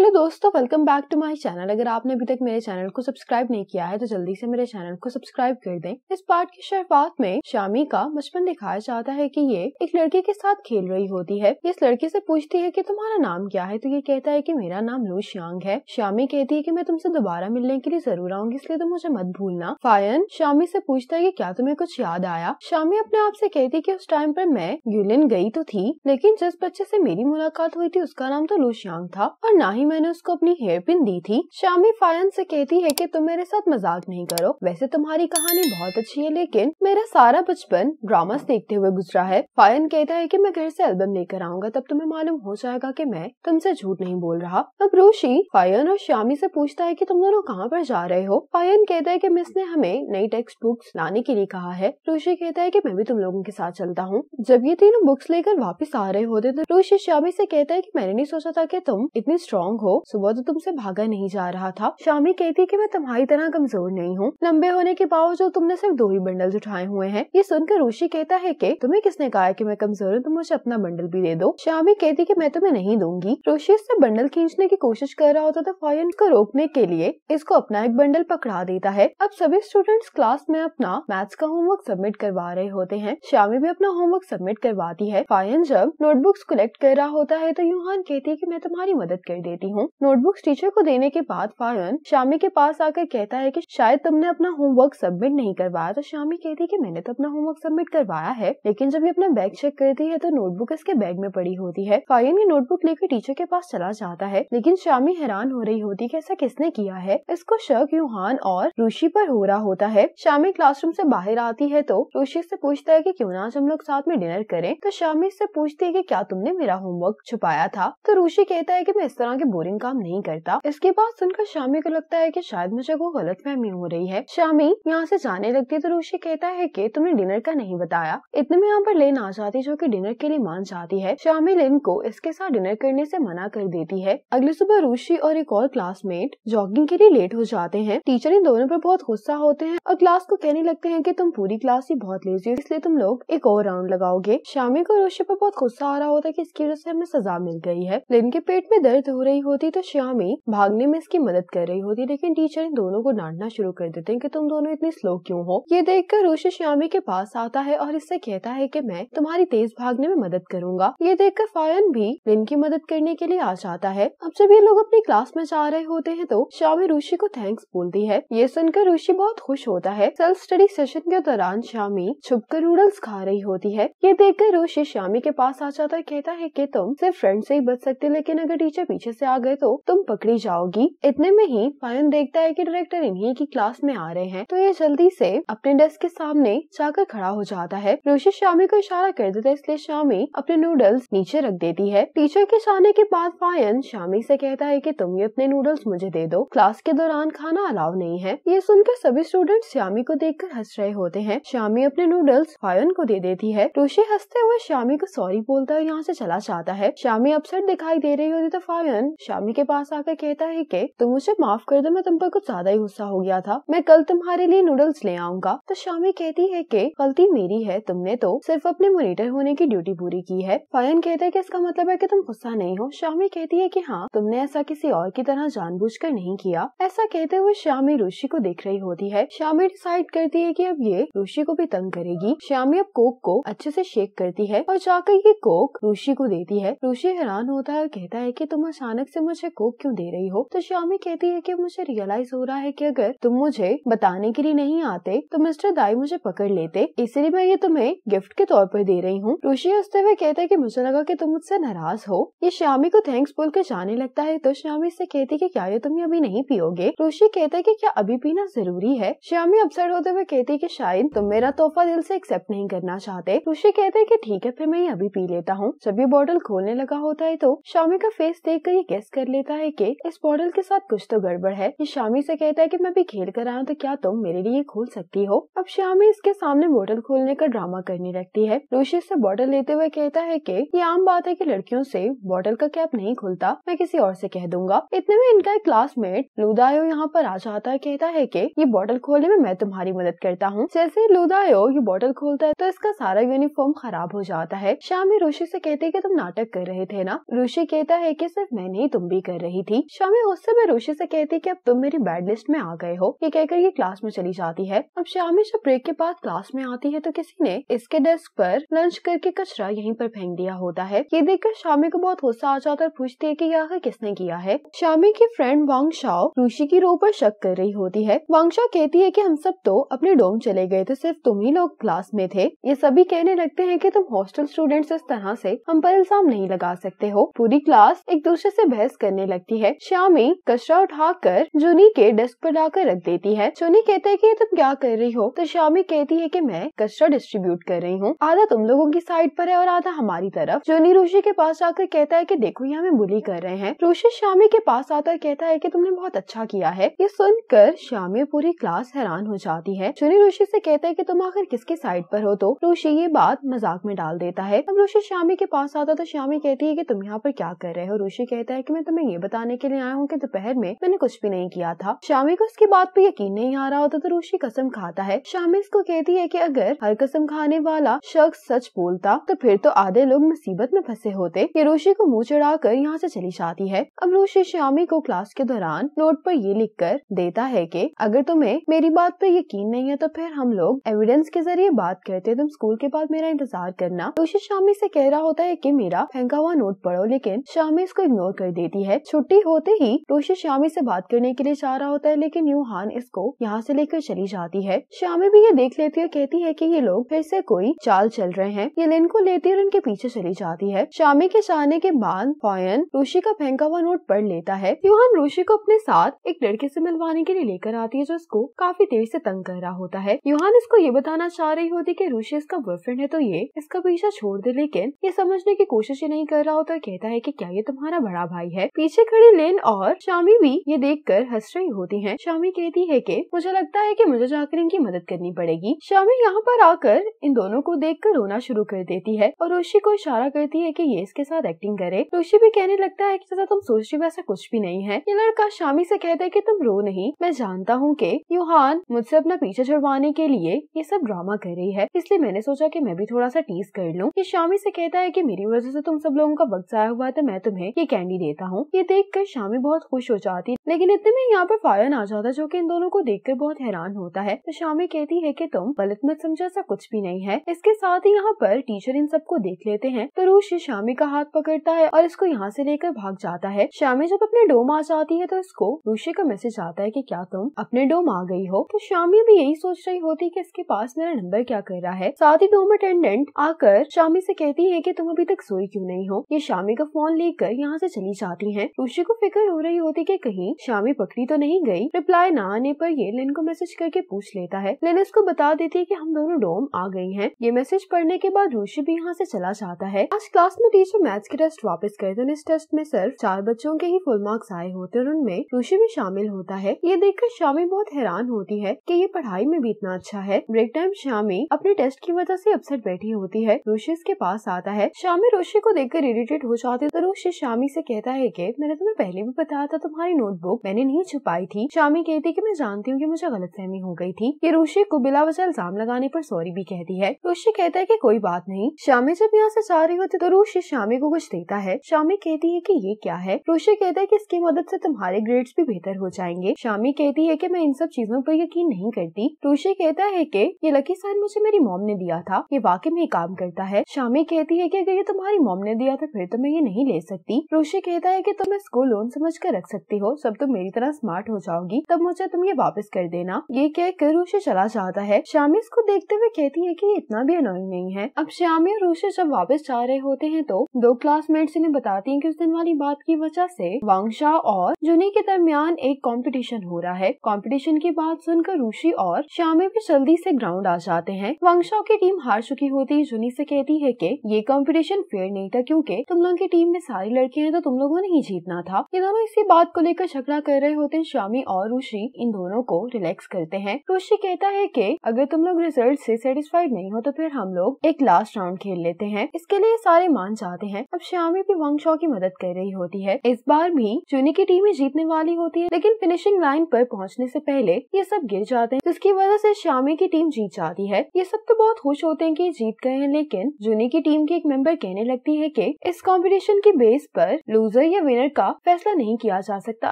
Hello दोस्तों welcome back to my channel अगर आपने अभी तक मेरे चैनल को सब्सक्राइब नहीं किया है तो जल्दी से मेरे चैनल को सब्सक्राइब कर दें इस पार्ट की शुरुआत में शामी का बचपन दिखाया जाता है कि ये एक लड़की के साथ खेल रही होती है इस लड़के से पूछती है कि तुम्हारा नाम क्या है तो ये कहता है की मेरा नाम लू श्यांग है शामी कहती है की मैं तुमसे दोबारा मिलने के लिए जरूर आऊंगी इसलिए तुम मुझे मत भूलना फायन शामी से पूछता है की क्या तुम्हें कुछ याद आया शामी अपने आप से कहती है की उस टाइम पर मैं यूलिन गई तो थी लेकिन जिस बच्चे से मेरी मुलाकात हुई थी उसका नाम तो लू श्यांग था और ना ही मैंने उसको अपनी हेयर पिन दी थी शामी फायन से कहती है कि तुम मेरे साथ मजाक नहीं करो वैसे तुम्हारी कहानी बहुत अच्छी है लेकिन मेरा सारा बचपन ड्रामास देखते हुए गुजरा है फायन कहता है कि मैं घर से एल्बम लेकर आऊंगा तब तुम्हें मालूम हो जाएगा कि मैं तुमसे झूठ नहीं बोल रहा अब रोशी फायन और श्यामी से पूछता है कि तुम दोनों कहाँ पर जा रहे हो फायन कहता है कि मिस ने हमें नई टेक्स्ट बुक्स लाने के लिए कहा है रोशी कहता है कि मैं भी तुम लोगों के साथ चलता हूँ जब ये तीनों बुक्स लेकर वापस आ रहे होते तो रोशी श्यामी से कहता है कि मैंने नहीं सोचा था कि तुम इतनी स्ट्रॉन्ग हो सुबह तो तुमसे भागा नहीं जा रहा था शामी कहती कि मैं तुम्हारी तरह कमजोर नहीं हूँ लंबे होने के बावजूद तुमने सिर्फ दो ही बंडल उठाए हुए हैं ये सुनकर ऋषि कहता है कि तुम्हें किसने कहा है कि मैं कमजोर हूँ तुम मुझे अपना बंडल भी दे दो शामी कहती की मैं तुम्हें नहीं दूंगी रोशी इससे बंडल खींचने की कोशिश कर रहा होता था फायन को रोकने के लिए इसको अपना एक बंडल पकड़ा देता है अब सभी स्टूडेंट्स क्लास में अपना मैथ्स का होमवर्क सबमिट करवा रहे होते हैं शामी भी अपना होमवर्क सबमिट करवाती है फायन जब नोटबुक्स कलेक्ट कर रहा होता है तो यूहान कहती है की मैं तुम्हारी मदद कर देती बेटी हूँ नोटबुक्स टीचर को देने के बाद फायन शामी के पास आकर कहता है की शायद तुमने अपना होमवर्क सबमिट नहीं करवाया तो शामी कहती है की मैंने तो अपना होमवर्क सबमिट करवाया है लेकिन जब ये अपना बैग चेक करती है तो नोटबुक इसके बैग में पड़ी होती है फायन ये नोटबुक लेकर टीचर के पास चला जाता है लेकिन शामी हैरान हो रही होती है कि ऐसा किसने किया है इसको शक यूहान और ऋषि पर हो रहा होता है शामी क्लासरूम से बाहर आती है तो ऋषि से पूछता है कि क्यों ना आज हम लोग साथ में डिनर करें तो शामी इससे पूछती है कि क्या तुमने मेरा होमवर्क छुपाया था तो ऋषि कहता है कि मैं इस तरह के बोरिंग काम नहीं करता इसके बाद सुनकर शामी को लगता है की शायद मुझे को गलत फहमी हो रही है शामी यहाँ से जाने लगती है तो ऋषि कहता है की तुमने डिनर का नहीं बताया इतने में यहाँ पर लेन आ जाती जो की डिनर के लिए मान जाती है शामी लेन को इसके साथ डिनर करने से मना कर देती है अगले सुबह ऋषि और एक और क्लासमेट जॉगिंग के लिए लेट हो जाते हैं टीचर इन दोनों पर बहुत गुस्सा होते हैं और क्लास को कहने लगते हैं कि तुम पूरी क्लास ही बहुत लेजी हो इसलिए तुम लोग एक और राउंड लगाओगे शामी को ऋषि पर बहुत गुस्सा आ रहा होता है कि इसकी वजह से हमें सजा मिल गई है लेन के पेट में दर्द हो रही रही होती तो श्यामी भागने में इसकी मदद कर रही होती लेकिन टीचर इन दोनों को डांटना शुरू कर देते हैं कि तुम दोनों इतनी स्लो क्यों हो ये देखकर ऋषि श्यामी के पास आता है और इससे कहता है कि मैं तुम्हारी तेज भागने में मदद करूंगा ये देखकर फायन भी रिन की मदद करने के लिए आ जाता है अब जब ये लोग अपनी क्लास में जा रहे होते हैं तो श्यामी ऋषि को थैंक्स बोलती है ये सुनकर ऋषि बहुत खुश होता है सेल्फ स्टडी सेशन के दौरान श्यामी छुप कर नूडल्स खा रही होती है ये देखकर ऋषि श्यामी के पास आ जाता है कहता है की तुम सिर्फ फ्रेंड से ही बच सकते लेकिन अगर टीचर पीछे से आ गए तो तुम पकड़ी जाओगी इतने में ही पायन देखता है कि डायरेक्टर इन्हीं की क्लास में आ रहे हैं तो ये जल्दी से अपने डेस्क के सामने जाकर खड़ा हो जाता है रोशी श्यामी को इशारा कर देता है इसलिए श्यामी अपने नूडल्स नीचे रख देती है टीचर के जाने के बाद पायन श्यामी से कहता है की तुम ये अपने नूडल्स मुझे दे दो क्लास के दौरान खाना अलाव नहीं है ये सुनकर सभी स्टूडेंट श्यामी को देख हंस रहे होते हैं श्यामी अपने नूडल्स पायन को दे देती है रोशी हंसते हुए श्यामी को सॉरी बोलता है यहाँ से चला जाता है श्यामी अपसेट दिखाई दे रही होती तो फायन शामी के पास आकर कहता है कि तुम मुझे माफ कर दो मैं तुम पर कुछ ज्यादा ही गुस्सा हो गया था मैं कल तुम्हारे लिए नूडल्स ले आऊंगा तो शामी कहती है कि गलती मेरी है तुमने तो सिर्फ अपने मोनिटर होने की ड्यूटी पूरी की है फायन कहता है कि इसका मतलब है कि तुम गुस्सा नहीं हो शामी कहती है की हाँ तुमने ऐसा किसी और की तरह जान नहीं किया ऐसा कहते हुए श्यामी ऋषि को देख रही होती है श्यामी डिसाइड करती है की अब ये ऋषि को भी तंग करेगी श्यामी अब कोक को अच्छे ऐसी शेक करती है और जाकर ये कोक ऋषि को देती है ऋषि हैरान होता है और कहता है कि तुम अचानक से मुझे कोक क्यों दे रही हो तो श्यामी कहती है कि मुझे रियलाइज हो रहा है कि अगर तुम मुझे बताने के लिए नहीं आते तो मिस्टर दाई मुझे पकड़ लेते इसलिए मैं ये तुम्हें गिफ्ट के तौर पर दे रही हूँ ऋषि हंसते हुए कहते हैं कि मुझे लगा कि तुम मुझसे नाराज हो ये श्यामी को थैंक्स बोल के जाने लगता है तो श्यामी से कहती कि क्या ये तुम अभी नहीं पियोगे ऋषि कहता है कि क्या अभी पीना जरूरी है श्यामी अपसेट होते हुए कहती कि शायद तुम मेरा तोहफा दिल से एक्सेप्ट नहीं करना चाहते ऋषि कहते हैं कि ठीक है फिर मैं ये अभी पी लेता हूँ जब ये बॉटल खोलने लगा होता है तो श्यामी का फेस देख कर ये गैस कर लेता है कि इस मॉडल के साथ कुछ तो गड़बड़ है ये शामी से कहता है कि मैं भी खेल कर आया तो क्या तुम तो मेरे लिए खोल सकती हो अब शामी इसके सामने बोटल खोलने का ड्रामा करने लगती है रोशी इससे बॉटल लेते हुए कहता है कि ये आम बात है कि लड़कियों से बॉटल का कैप नहीं खुलता मैं किसी और से कह दूंगा इतने में इनका एक क्लासमेट लुदायो यहाँ पर आ जाता है कहता है की ये बॉटल खोलने में मैं तुम्हारी मदद करता हूँ जैसे लुदायो ये बॉटल खोलता है तो इसका सारा यूनिफॉर्म खराब हो जाता है शामी रोशी से कहते है की तुम नाटक कर रहे थे ना रोशी कहता है की सिर्फ मैं ही तुम भी कर रही थी श्यामी गुस्से में रोशे से कहती कि अब तुम मेरी बैड लिस्ट में आ गए हो ये कहकर ये क्लास में चली जाती है अब श्यामी जब ब्रेक के बाद क्लास में आती है तो किसी ने इसके डेस्क पर लंच करके कचरा यहीं पर फेंक दिया होता है ये देखकर श्यामी को बहुत गुस्सा आ जाता है पूछती है की यह किसने किया है श्यामी की फ्रेंड वांग शाओ रूशी की रो पर शक कर रही होती है वांग शाओ कहती है की हम सब तो अपने डोम चले गए थे सिर्फ तुम ही लोग क्लास में थे ये सभी कहने लगते है की तुम हॉस्टल स्टूडेंट इस तरह से हम पर इल्जाम नहीं लगा सकते हो पूरी क्लास एक दूसरे से बहस करने लगती है श्यामी कचरा उठाकर जूनी के डेस्क पर लाकर रख देती है जूनी कहते हैं की तुम क्या कर रही हो तो श्यामी कहती है की मैं कचरा डिस्ट्रीब्यूट कर रही हूँ आधा तुम लोगों की साइड पर है और आधा हमारी तरफ जूनी रूशी के पास जाकर कहता है की देखो ये हमें बुली कर रहे हैं रूशी श्यामी के पास आकर कहता है की तुमने बहुत अच्छा किया है ये सुनकर श्यामी पूरी क्लास हैरान हो जाती है जूनी ऋषि ऐसी कहते हैं की तुम आखिर किसके साइड पर हो तो ऋषि ये बात मजाक में डाल देता है अब रूशी श्यामी के पास आता तो श्यामी कहती है की तुम यहाँ पर क्या कर रहे हो रूशी कहता है है कि मैं तुम्हें ये बताने के लिए आया हूँ कि दोपहर में मैंने कुछ भी नहीं किया था शामी को उसकी बात पे यकीन नहीं आ रहा होता तो रूशी कसम खाता है शामी इसको कहती है कि अगर हर कसम खाने वाला शख्स सच बोलता तो फिर तो आधे लोग मुसीबत में फंसे होते ये रूशी को मुँह चढ़ा कर यहाँ से चली जाती है अब रूशी श्यामी को क्लास के दौरान नोट पर ये लिख कर देता है की अगर तुम्हें मेरी बात पर यकीन नहीं है तो फिर हम लोग एविडेंस के जरिए बात करते तुम स्कूल के बाद मेरा इंतजार करना रूशी शामी से कह रहा होता है की मेरा फेंका हुआ नोट पढ़ो लेकिन शामी इसको इग्नोर कर दिखाई देती है छुट्टी होते ही टोशी श्यामी से बात करने के लिए जा रहा होता है लेकिन यूहान इसको यहाँ से लेकर चली जाती है श्यामी भी ये देख लेती है कहती है कि ये लोग फिर से कोई चाल चल रहे हैं ये लिन को लेती है और इनके पीछे चली जाती है श्यामी के जाने के बाद फॉयन ऋषि का फेंका हुआ नोट पढ़ लेता है यूहान ऋषि को अपने साथ एक लड़के से मिलवाने के लिए लेकर आती है जो इसको काफी देर से तंग कर रहा होता है यूहान इसको ये बताना चाह रही होती की ऋषि इसका बॉयफ्रेंड है तो ये इसका पीछा छोड़ दे लेकिन ये समझने की कोशिश ही नहीं कर रहा होता कहता है की क्या ये तुम्हारा बड़ा भाई भाई है पीछे खड़ी लेन और शामी भी ये देख कर हंस रही होती है शामी कहती है की मुझे लगता है की मुझे जाकर इनकी मदद करनी पड़ेगी शामी यहाँ पर आकर इन दोनों को देख कर रोना शुरू कर देती है और रोशी को इशारा करती है की ये इसके साथ एक्टिंग करे रोशी भी कहने लगता है की तुम सोच रही वैसा कुछ भी नहीं है ये लड़का शामी से कहता है की तुम रो नहीं मैं जानता हूँ की यूहान मुझसे अपना पीछे छुड़वाने के लिए ये सब ड्रामा कर रही है इसलिए मैंने सोचा कि मैं भी थोड़ा सा टीज कर लूँ ये शामी से कहता है कि मेरी वजह से तुम सब लोगों का वक्त आया हुआ है तो मैं तुम्हें ये कैंडी दे देता हूँ ये देख कर शामी बहुत खुश हो जाती लेकिन इतने में यहाँ पर फायन आ जाता जो की इन दोनों को देख कर बहुत हैरान होता है तो शामी कहती है की तुम गलत मत समझो ऐसा कुछ भी नहीं है इसके साथ ही यहाँ पर टीचर इन सबको देख लेते हैं तो रूश शामी का हाथ पकड़ता है और इसको यहाँ से लेकर भाग जाता है श्यामी जब अपने डोम आ जाती है तो इसको रूशी का मैसेज आता है कि क्या तुम अपने डोम आ गई हो तो श्यामी भी यही सोच रही होती कि इसके पास मेरा नंबर क्या कर रहा है साथ ही डोम अटेंडेंट आकर श्यामी से कहती है कि तुम अभी तक सोई क्यों नहीं हो ये श्यामी का फोन लेकर यहाँ से चली चाहती हैं। ऋषि को फिक्र हो रही होती कि कहीं शामी पकड़ी तो नहीं गई रिप्लाई न आने पर ये लिन को मैसेज करके पूछ लेता है लिन उसको बता देती है कि हम दोनों डोम आ गई हैं। ये मैसेज पढ़ने के बाद ऋषि भी यहाँ से चला जाता है आज क्लास में टीचर मैथ्स के टेस्ट वापस करे तो इस टेस्ट में सिर्फ चार बच्चों के ही फुल मार्क्स आए होते और उनमें ऋषि भी शामिल होता है ये देखकर शामी बहुत हैरान होती है की ये पढ़ाई में भी इतना अच्छा है ब्रेक टाइम शामी अपने टेस्ट की वजह ऐसी अपसेट बैठी होती है ऋषि के पास आता है शामी रोशी को देखकर इरिटेट हो जाती है तो ऋषि शामी ऐसी कहता कहता है कि मैंने तुम्हें पहले भी बताया था तुम्हारी नोटबुक मैंने नहीं छुपाई थी शामी कहती कि मैं जानती हूँ कि मुझे गलतफहमी हो गई थी ये रूशी को बिला वजह इल्जाम लगाने पर सॉरी भी कहती है रूशी कहता है कि कोई बात नहीं शामी जब यहाँ से जा रही होती तो रूशी शामी को कुछ देता है शामी कहती है कि ये क्या है रूशी कहता है कि इसकी मदद से तुम्हारे ग्रेड्स भी बेहतर हो जाएंगे शामी कहती है कि मैं इन सब चीजों पर यकीन नहीं करती रूशी कहता है कि ये लकी साइन मुझे मेरी मॉम ने दिया था ये वाकई में काम करता है शामी कहती है कि अगर ये तुम्हारी मॉम ने दिया था फिर तो मैं ये नहीं ले सकती रूशी कहती कहता है कि तुम इसको लोन समझ कर रख सकती हो जब तुम तो मेरी तरह स्मार्ट हो जाओगी तब मुझे तुम ये वापस कर देना ये कह कर रूशी चला जाता है श्यामी इसको देखते हुए कहती है की इतना भी अनोई नहीं है अब श्यामी और रूशे जब वापस जा रहे होते हैं तो दो क्लासमेट्स इन्हें बताती है की उस दिन वाली बात की वजह से वांगशा और जुनी के दरमियान एक कॉम्पिटिशन हो रहा है कॉम्पिटिशन की बात सुनकर ऋषि और श्यामी भी जल्दी ऐसी ग्राउंड आ जाते हैं वांगशा की टीम हार चुकी होती है जुनी से कहती है कि ये कंपटीशन फेयर नहीं था क्योंकि तुम लोग की टीम में सारी लड़के हैं तो तुम लोग लोगों ने ही जीतना था ये दोनों इसी बात को लेकर झगड़ा कर रहे होते हैं श्यामी और ऋषि इन दोनों को रिलैक्स करते हैं ऋषि कहता है कि अगर तुम लोग रिजल्ट से सेटिस्फाइड नहीं हो तो फिर हम लोग एक लास्ट राउंड खेल लेते हैं इसके लिए सारे मान जाते हैं अब श्यामी भी वंगशॉ की मदद कर रही होती है इस बार भी चुनी की टीम ही जीतने वाली होती है लेकिन फिनिशिंग लाइन पर पहुँचने से पहले ये सब गिर जाते हैं जिसकी वजह से श्यामी की टीम जीत जाती है ये सब तो बहुत खुश होते हैं कि जीत गए हैं लेकिन जूनी की टीम के एक मेंबर कहने लगती है कि इस कंपटीशन की बेस पर लूज लूजर या विनर का फैसला नहीं किया जा सकता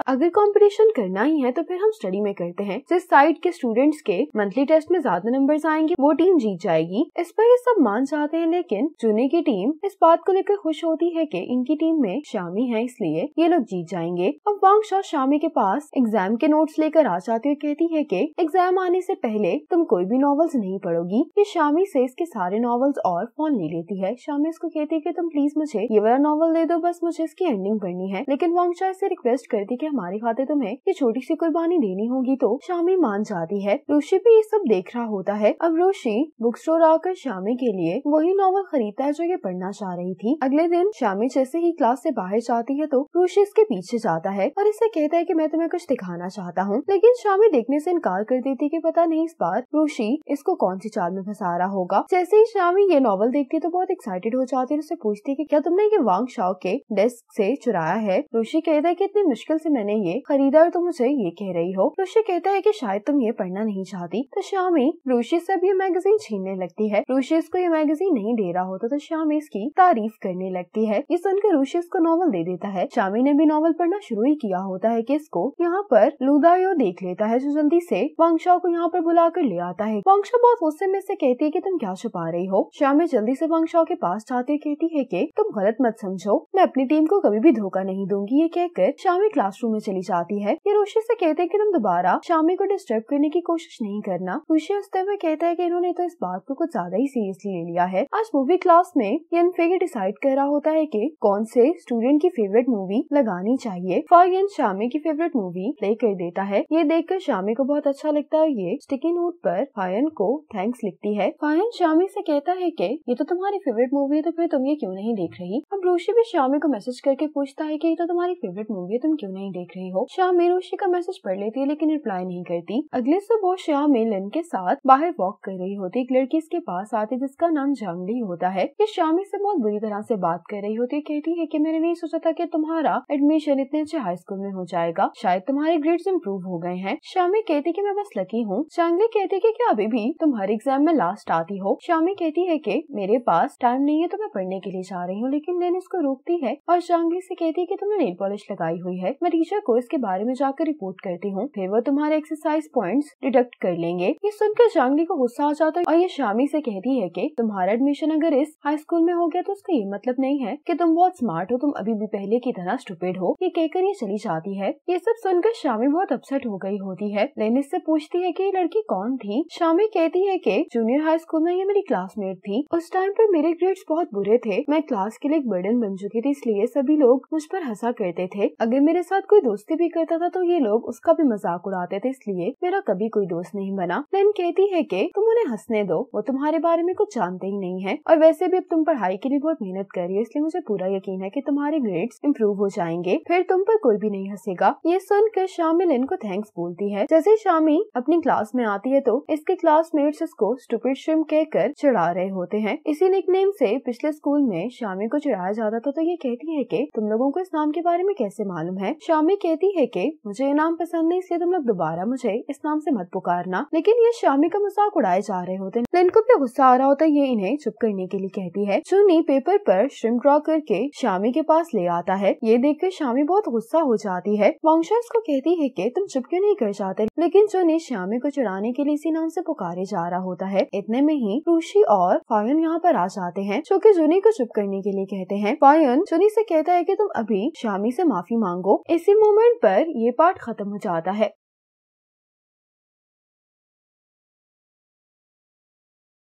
अगर कॉम्पिटिशन करना ही है तो फिर हम स्टडी में करते हैं जिस साइड के स्टूडेंट्स के मंथली टेस्ट में ज्यादा नंबर आएंगे वो टीम जीत जाएगी इस पर ये सब मान जाते हैं लेकिन चुने की टीम इस बात को लेकर खुश होती है की इनकी टीम में शामी है इसलिए ये लोग जीत जाएंगे अब शाह शामी के पास एग्जाम के नोट्स लेकर आ जाती हुई कहती है की एग्जाम आने से पहले तुम कोई भी नॉवेल्स नहीं पढ़ोगी ये शामी से इसके सारे नॉवेल्स और फोन ले लेती है शामी इसको कहती है की तुम प्लीज मुझे ये वाला नॉवल दे दो बस मुझे इसकी एंडिंग अर्निंग बढ़नी है लेकिन वांगशाह से रिक्वेस्ट करती की हमारी खाते तुम्हें तो ये छोटी सी कुर्बानी देनी होगी तो शामी मान जाती है रोशी भी ये सब देख रहा होता है अब रोशी बुक स्टोर आकर शामी के लिए वही नॉवल खरीदता है जो ये पढ़ना चाह रही थी अगले दिन शामी जैसे ही क्लास ऐसी बाहर जाती है तो रोशी इसके पीछे जाता है और इसे कहता है की मैं तुम्हें कुछ दिखाना चाहता हूँ लेकिन शामी देखने ऐसी इनकार कर देती की पता नहीं इस बार रोशी इसको कौन सी चाल में फंसा रहा होगा जैसे ही शामी ये नॉवल देखती है तो बहुत एक्साइटेड हो जाती है उससे पूछती की क्या तुमने ये वांग शाह के डेस्क से चुराया है ऋषि कहता है कि इतनी मुश्किल से मैंने ये खरीदा और तुम मुझे ये कह रही हो ऋषि कहता है कि शायद तुम ये पढ़ना नहीं चाहती तो श्यामी ऋषि से अब ये मैगजीन छीनने लगती है ऋषि इसको ये मैगजीन नहीं दे रहा होता तो श्यामी इसकी तारीफ करने लगती है ये सुनकर ऋषि इसको नॉवल दे देता है श्यामी ने भी नॉवल पढ़ना शुरू ही किया होता है की इसको यहाँ पर लुदायो देख लेता है जो जल्दी से वांगशा को यहाँ पर बुलाकर ले आता है वांगशा बहुत गुस्से में से कहती है की तुम क्या छुपा रही हो श्यामी जल्दी से वांगशा के पास जाती कहती है की तुम गलत मत समझो मैं अपनी टीम को कभी भी भी धोखा नहीं दूंगी ये कहकर शामी क्लासरूम में चली जाती है ये रोशी से कहते हैं कि तुम दोबारा शामी को डिस्टर्ब करने की कोशिश नहीं करना खुशी हंसते हुए कहता है कि इन्होंने तो इस बात को कुछ ज्यादा ही सीरियसली ले लिया है आज मूवी क्लास में यन फेगी डिसाइड कर रहा होता है की कौन से स्टूडेंट की फेवरेट मूवी लगानी चाहिए फॉर यन शामी की फेवरेट मूवी प्ले कर देता है ये देख कर शामी को बहुत अच्छा लगता है ये स्टिकी नोट पर फायन को थैंक्स लिखती है फायन शामी से कहता है कि ये तो तुम्हारी फेवरेट मूवी है तो फिर तुम ये क्यों नहीं देख रही अब रोशी भी शामी को मैसेज करके पूछता है कि ये तो तुम्हारी फेवरेट मूवी है तुम क्यों नहीं देख रही हो श्याम मेनोशी का मैसेज पढ़ लेती है लेकिन रिप्लाई नहीं करती अगले सुबह श्याम मेलन के साथ बाहर वॉक कर रही होती एक लड़की इसके पास आती जिसका नाम जामली होता है ये श्याम से बहुत बुरी तरह से बात कर रही होती कहती है की मैंने नहीं सोचा था की तुम्हारा एडमिशन इतने अच्छे हाई स्कूल में हो जाएगा शायद तुम्हारे ग्रेड इम्प्रूव हो गए हैं श्यामी कहती की मैं बस लकी हूँ चांगली कहती की क्या अभी भी तुम्हारे एग्जाम में लास्ट आती हो श्यामी कहती है की मेरे पास टाइम नहीं है तो मैं पढ़ने के लिए जा रही हूँ लेकिन लेन इसको रोकती है और जांगली से कहती है कि तुमने नेल पॉलिश लगाई हुई है मैं टीचर को इसके बारे में जाकर रिपोर्ट करती हूँ फिर वो तुम्हारे एक्सरसाइज पॉइंट्स डिडक्ट कर लेंगे ये सुनकर शांगली को गुस्सा आ जाता है और ये शामी से कहती है कि तुम्हारा एडमिशन अगर इस हाई स्कूल में हो गया तो उसका ये मतलब नहीं है की तुम बहुत स्मार्ट हो तुम अभी भी पहले की तरह स्टूपेड हो ये कहकर ये चली जाती है ये सब सुनकर शामी बहुत अपसेट हो गई होती है लेन इससे पूछती है की ये लड़की कौन थी शामी कहती है की जूनियर हाई स्कूल में ये मेरी क्लासमेट थी उस टाइम पर मेरे ग्रेड्स बहुत बुरे थे मैं क्लास के लिए एक बर्डन बन चुकी थी इसलिए सभी लोग लोग मुझ पर हंसा करते थे अगर मेरे साथ कोई दोस्ती भी करता था तो ये लोग उसका भी मजाक उड़ाते थे इसलिए मेरा कभी कोई दोस्त नहीं बना लेन कहती है की तुम उन्हें हंसने दो वो तुम्हारे बारे में कुछ जानते ही नहीं है और वैसे भी अब तुम पढ़ाई के लिए बहुत मेहनत कर रही हो इसलिए मुझे पूरा यकीन है की तुम्हारे ग्रेड इम्प्रूव हो जाएंगे फिर तुम पर कोई भी नहीं हंसेगा ये सुनकर शामी लेन को थैंक्स बोलती है जैसे शामी अपनी क्लास में आती है तो इसके क्लास इसको स्टूपिड कह कहकर चढ़ा रहे होते हैं इसी निकनेम से पिछले स्कूल में शामी को चढ़ाया जाता था तो ये कहती है कि तुम लोगों को इस नाम के बारे में कैसे मालूम है शामी कहती है की मुझे ये नाम पसंद नहीं इसलिए तुम लोग दोबारा मुझे इस नाम से मत पुकारना लेकिन ये शामी का मजाक उड़ाए जा रहे होते लिन को भी गुस्सा आ रहा होता है ये इन्हें चुप करने के लिए कहती है चुनी पेपर पर श्रिम ड्रॉ करके शामी के पास ले आता है ये देख कर शामी बहुत गुस्सा हो जाती है वांगशा उसको कहती है की तुम चुप क्यों नहीं कर जाते लेकिन चुनी शामी को चुड़ाने के लिए इसी नाम से पुकारे जा रहा होता है इतने में ही रूशी और फायन यहाँ पर आ जाते हैं जो की जुनी को चुप करने के लिए कहते हैं फायन चुनी से कहता है कि तुम अभी शामी से माफी मांगो इसी मोमेंट पर ये पार्ट खत्म हो जाता है